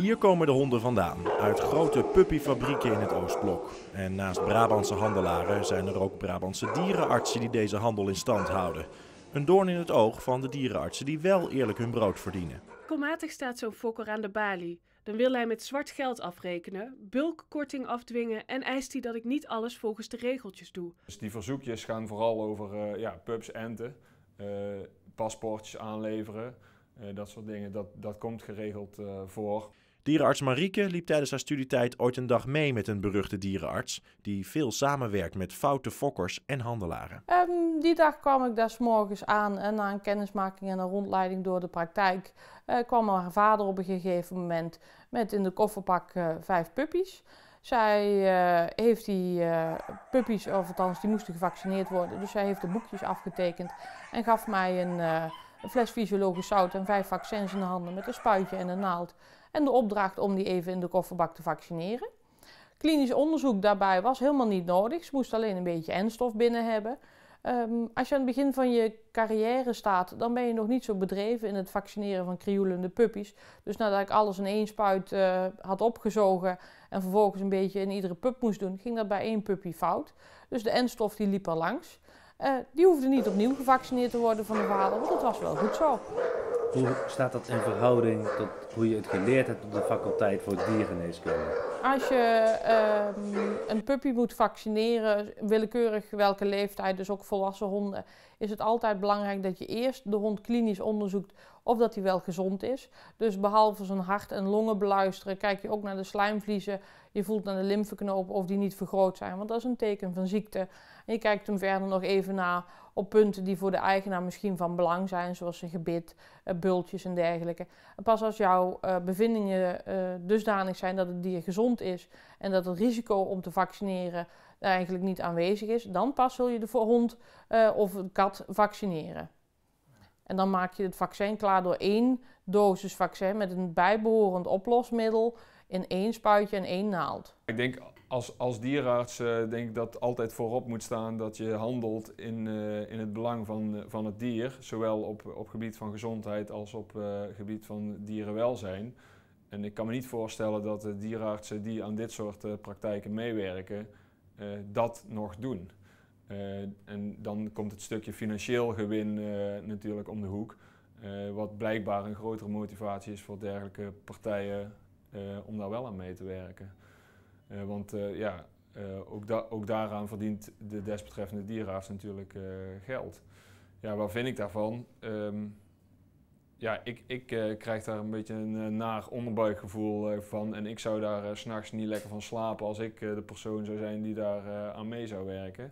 Hier komen de honden vandaan, uit grote puppyfabrieken in het Oostblok. En naast Brabantse handelaren zijn er ook Brabantse dierenartsen die deze handel in stand houden. Een doorn in het oog van de dierenartsen die wel eerlijk hun brood verdienen. Regelmatig staat zo'n fokker aan de balie. Dan wil hij met zwart geld afrekenen, bulkkorting afdwingen en eist hij dat ik niet alles volgens de regeltjes doe. Dus die verzoekjes gaan vooral over uh, ja, pubs, enten, eh, paspoortjes aanleveren, eh, dat soort dingen. Dat, dat komt geregeld voor. Dierenarts Marieke liep tijdens haar studietijd ooit een dag mee met een beruchte dierenarts die veel samenwerkt met foute fokkers en handelaren. Ehm, die dag kwam ik daar morgens aan en na een kennismaking en een rondleiding door de praktijk uh, kwam haar vader op een gegeven moment met in de kofferpak eh, vijf puppies. Zij eh, heeft die uh, puppies, of althans die moesten gevaccineerd worden, dus zij heeft de boekjes afgetekend en gaf mij een een fles fysiologisch zout en vijf vaccins in de handen met een spuitje en een naald. En de opdracht om die even in de kofferbak te vaccineren. Klinisch onderzoek daarbij was helemaal niet nodig. Ze moest alleen een beetje enstof binnen hebben. Ehm, als je aan het begin van je carrière staat, dan ben je nog niet zo bedreven in het vaccineren van krioelende puppies. Dus nadat ik alles in één spuit eh, had opgezogen en vervolgens een beetje in iedere pup moest doen, ging dat bij één puppy fout. Dus de enstof die liep er langs. Uh, die hoefde niet opnieuw gevaccineerd te worden van de vader, want dat was wel goed zo. Hoe staat dat in verhouding tot hoe je het geleerd hebt op de faculteit voor diergeneeskunde? Als je ehm, een puppy moet vaccineren, willekeurig welke leeftijd, dus ook volwassen honden, is het altijd belangrijk dat je eerst de hond klinisch onderzoekt of dat hij wel gezond is. Dus behalve zijn hart en longen beluisteren, kijk je ook naar de slijmvliezen. Je voelt naar de lymfeknopen of die niet vergroot zijn, want dat is een teken van ziekte. En je kijkt hem verder nog even na op punten die voor de eigenaar misschien van belang zijn, zoals zijn gebit, eh, bultjes en dergelijke. En pas als jouw eh, bevindingen eh, dusdanig zijn dat het dier gezond is en dat het risico om te vaccineren eigenlijk niet aanwezig is, dan pas zul je de hond of kat vaccineren. En dan maak je het vaccin klaar door één dosis vaccin met een bijbehorend oplosmiddel in één spuitje en één naald. Ik denk als, als dierenarts eh, denk dat altijd voorop moet staan dat je handelt in, eh, in het belang van, eh, van het dier, zowel op, op gebied van gezondheid als op gebied van dierenwelzijn. En ik kan me niet voorstellen dat de dierenartsen die aan dit soort praktijken meewerken, dat nog doen. Eh, en dan komt het stukje financieel gewin eh, natuurlijk om de hoek. Eh, wat blijkbaar een grotere motivatie is voor dergelijke partijen om daar wel aan mee te werken. want ja, ook, da ook, daaraan verdient de desbetreffende dierenarts natuurlijk geld. Ja, wat vind ik daarvan? Ehm, ja, ik, ik krijg daar een beetje een naar onderbuikgevoel van. En ik zou daar s s'nachts niet lekker van slapen als ik de persoon zou zijn die daar aan mee zou werken.